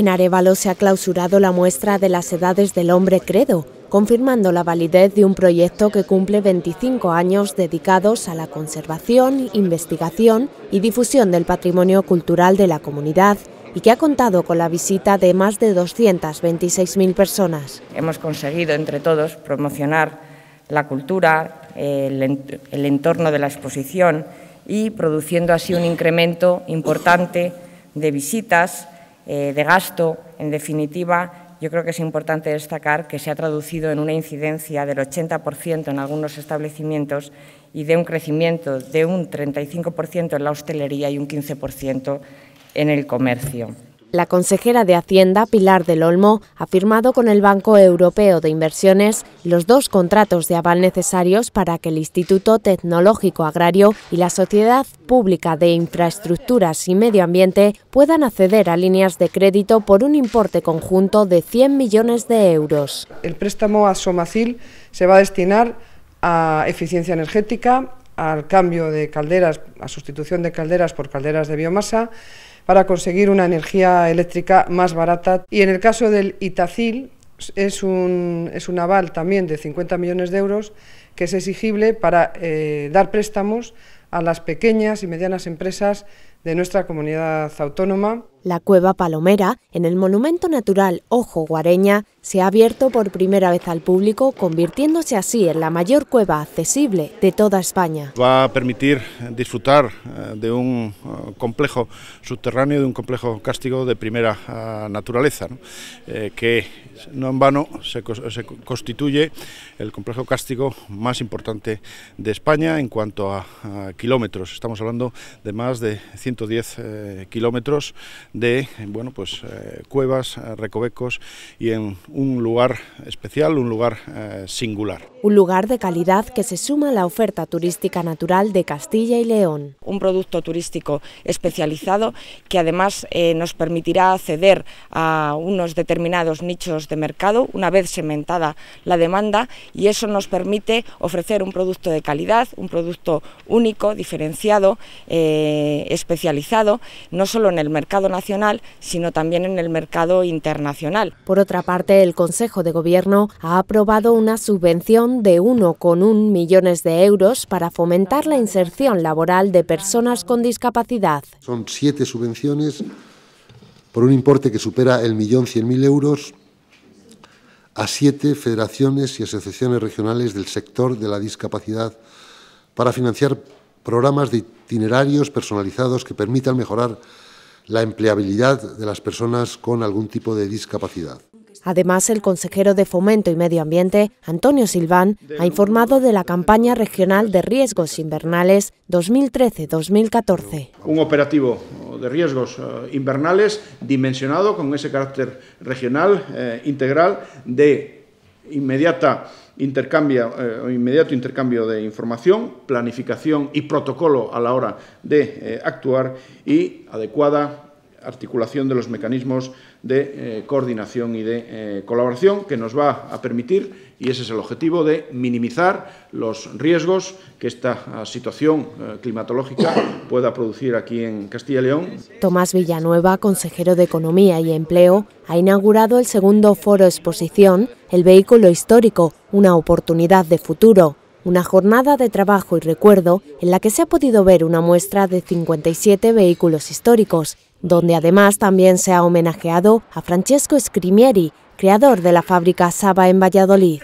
En Arevalo se ha clausurado la muestra de las edades del hombre credo, confirmando la validez de un proyecto que cumple 25 años dedicados a la conservación, investigación y difusión del patrimonio cultural de la comunidad y que ha contado con la visita de más de 226.000 personas. Hemos conseguido entre todos promocionar la cultura, el entorno de la exposición y produciendo así un incremento importante de visitas eh, de gasto. En definitiva, yo creo que es importante destacar que se ha traducido en una incidencia del 80% en algunos establecimientos y de un crecimiento de un 35% en la hostelería y un 15% en el comercio. La consejera de Hacienda, Pilar del Olmo, ha firmado con el Banco Europeo de Inversiones los dos contratos de aval necesarios para que el Instituto Tecnológico Agrario y la Sociedad Pública de Infraestructuras y Medio Ambiente puedan acceder a líneas de crédito por un importe conjunto de 100 millones de euros. El préstamo a Somacil se va a destinar a eficiencia energética, al cambio de calderas, a sustitución de calderas por calderas de biomasa, para conseguir una energía eléctrica más barata. Y en el caso del Itacil, es un, aval también de 50 millones de euros que es exigible para eh, dar préstamos a las pequeñas y medianas empresas de nuestra comunidad autónoma. La cueva Palomera, en el Monumento Natural Ojo Guareña, se ha abierto por primera vez al público, convirtiéndose así en la mayor cueva accesible de toda España. Va a permitir disfrutar eh, de un eh, complejo subterráneo, de un complejo cástico de primera ah, naturaleza, eh, que no en vano se, constituye el complejo cástico más importante de España en cuanto a, kilómetros. Estamos hablando de más de 110 kilómetros de bueno, pues, eh, cuevas, eh, recovecos y en un lugar especial, un lugar eh, singular. Un lugar de calidad que se suma a la oferta turística natural de Castilla y León. Un producto turístico especializado que además nos permitirá acceder a unos determinados nichos de mercado una vez sementada la demanda y eso nos permite ofrecer un producto de calidad, un producto único, diferenciado, especializado, no solo en el mercado nacional, sino también en el mercado internacional. Por otra parte, el Consejo de Gobierno ha aprobado una subvención de 1,1 millones de euros para fomentar la inserción laboral de personas con discapacidad. Son siete subvenciones por un importe que supera el millón cien mil euros a siete federaciones y asociaciones regionales del sector de la discapacidad para financiar programas de itinerarios personalizados que permitan mejorar la empleabilidad de las personas con algún tipo de discapacidad. Además, el consejero de Fomento y Medio Ambiente, Antonio Silván, ha informado de la campaña regional de riesgos invernales 2013-2014. Un operativo de riesgos eh, invernales dimensionado con ese carácter regional, eh, integral, de inmediata intercambia, eh, inmediato intercambio de información, planificación y protocolo a la hora de eh, actuar y adecuada articulación de los mecanismos de eh, coordinación y de eh, colaboración que nos va a permitir, y ese es el objetivo, de minimizar los riesgos que esta eh, situación climatológica pueda producir aquí en Castilla y León. Tomás Villanueva, consejero de Economía y Empleo, ha inaugurado el segundo foro exposición, El vehículo histórico, una oportunidad de futuro, una jornada de trabajo y recuerdo en la que se ha podido ver una muestra de 57 vehículos históricos, donde además también se ha homenajeado a Francesco Scrimieri, creador de la fábrica Saba en Valladolid.